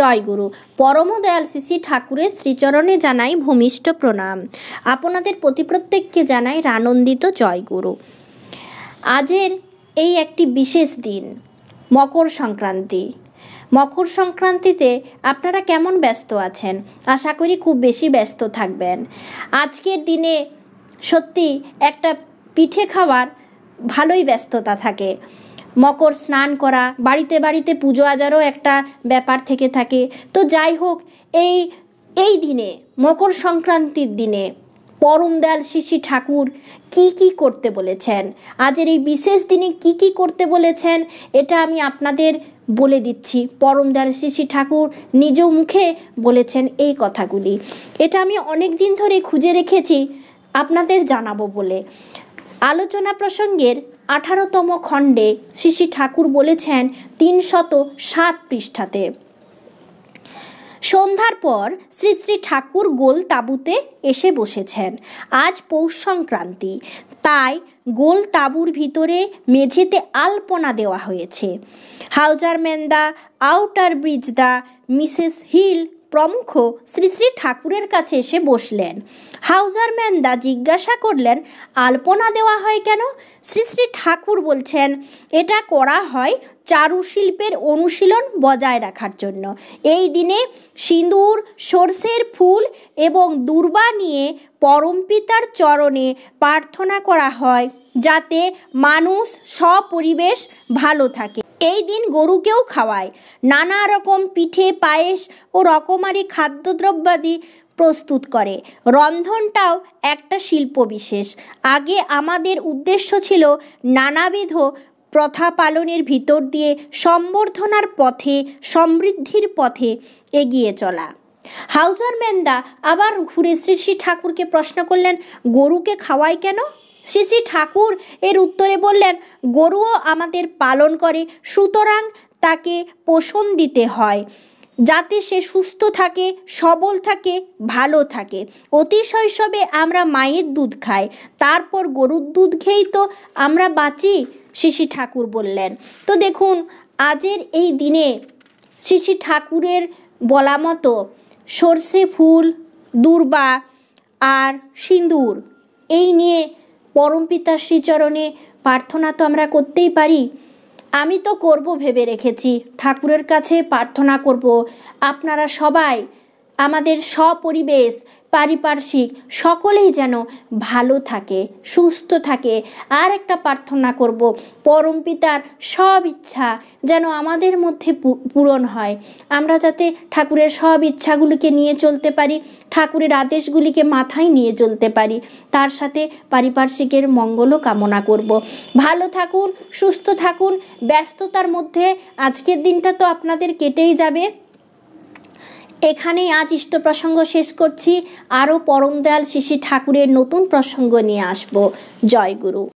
জয়গুরু পরমদয়াল শ্রী ঠাকুরের শ্রীচরণে জানাই ভূমিষ্ঠ প্রণাম আপনাদের প্রতি প্রত্যেককে জানাই রানন্দিত জয়গুরু আজের এই একটি বিশেষ দিন মকর সংক্রান্তি মকর সংক্রান্তিতে আপনারা কেমন ব্যস্ত আছেন আশা করি খুব বেশি ব্যস্ত থাকবেন আজকের দিনে সত্যি একটা পিঠে খাওয়ার ভালোই ব্যস্ততা থাকে মকর স্নান করা বাড়িতে বাড়িতে পুজো আজারও একটা ব্যাপার থেকে থাকে তো যাই হোক এই এই দিনে মকর সংক্রান্তির দিনে পরমদয়াল শিশি ঠাকুর কি কি করতে বলেছেন আজের এই বিশেষ দিনে কি কি করতে বলেছেন এটা আমি আপনাদের বলে দিচ্ছি পরমদয়াল শিশি ঠাকুর নিজ মুখে বলেছেন এই কথাগুলি এটা আমি অনেক দিন ধরে খুঁজে রেখেছি আপনাদের জানাবো বলে আলোচনা প্রসঙ্গের আঠারোতম খণ্ডে শ্রী শ্রী ঠাকুর বলেছেন তিনশত সাত পৃষ্ঠাতে সন্ধ্যার পর শ্রী শ্রী ঠাকুর গোল তাঁবুতে এসে বসেছেন আজ পৌষ সংক্রান্তি তাই গোল তাঁবুর ভিতরে মেঝেতে আলপনা দেওয়া হয়েছে Hauserman the outer bridge the Mrs Hill প্রমুখ শ্রী শ্রী ঠাকুরের কাছে এসে বসলেন হাউজার ম্যান্দা জিজ্ঞাসা করলেন আলপনা দেওয়া হয় কেন শ্রী শ্রী ঠাকুর বলছেন এটা করা হয় চারুশিল্পের অনুশীলন বজায় রাখার জন্য এই দিনে সিঁদুর সর্ষের ফুল এবং দুর্বা নিয়ে পরমপিতার চরণে প্রার্থনা করা হয় যাতে মানুষ সপরিবেশ ভালো থাকে এই দিন গরুকেও খাওয়ায় নানা রকম পিঠে পায়েস ও রকমারি খাদ্যদ্রব্যাদি প্রস্তুত করে রন্ধনটাও একটা শিল্প বিশেষ আগে আমাদের উদ্দেশ্য ছিল নানাবিধ প্রথা পালনের ভিতর দিয়ে সম্বর্ধনার পথে সমৃদ্ধির পথে এগিয়ে চলা হাউজার মেন্দা আবার ঘুরে শ্রী শ্রী ঠাকুরকে প্রশ্ন করলেন গরুকে খাওয়ায় কেন শ্রী শ্রী ঠাকুর এর উত্তরে বললেন গরুও আমাদের পালন করে সুতরাং তাকে পোষণ দিতে হয় যাতে সে সুস্থ থাকে সবল থাকে ভালো থাকে অতি শৈশবে আমরা মায়ের দুধ খাই তারপর গরুর দুধ খেয়েই তো আমরা বাঁচি শ্রী ঠাকুর বললেন তো দেখুন আজের এই দিনে শ্রী ঠাকুরের বলা মতো সর্ষে ফুল দুর্বা আর সিঁদুর এই নিয়ে পরম পিতার শ্রীচরণে প্রার্থনা তো আমরা করতেই পারি আমি তো করব ভেবে রেখেছি ঠাকুরের কাছে প্রার্থনা করব আপনারা সবাই আমাদের সপরিবেশ পারিপার্শ্বিক সকলেই যেন ভালো থাকে সুস্থ থাকে আর একটা প্রার্থনা করব পরম পিতার সব ইচ্ছা যেন আমাদের মধ্যে পূরণ হয় আমরা যাতে ঠাকুরের সব ইচ্ছাগুলিকে নিয়ে চলতে পারি ঠাকুরের আদেশগুলিকে মাথায় নিয়ে চলতে পারি তার সাথে পারিপার্শ্বিকের মঙ্গলও কামনা করব ভালো থাকুন সুস্থ থাকুন ব্যস্ততার মধ্যে আজকের দিনটা তো আপনাদের কেটেই যাবে এখানেই আজ ইষ্ট প্রসঙ্গ শেষ করছি আরও পরম দয়াল শ্রী ঠাকুরের নতুন প্রসঙ্গ নিয়ে আসব জয় গুরু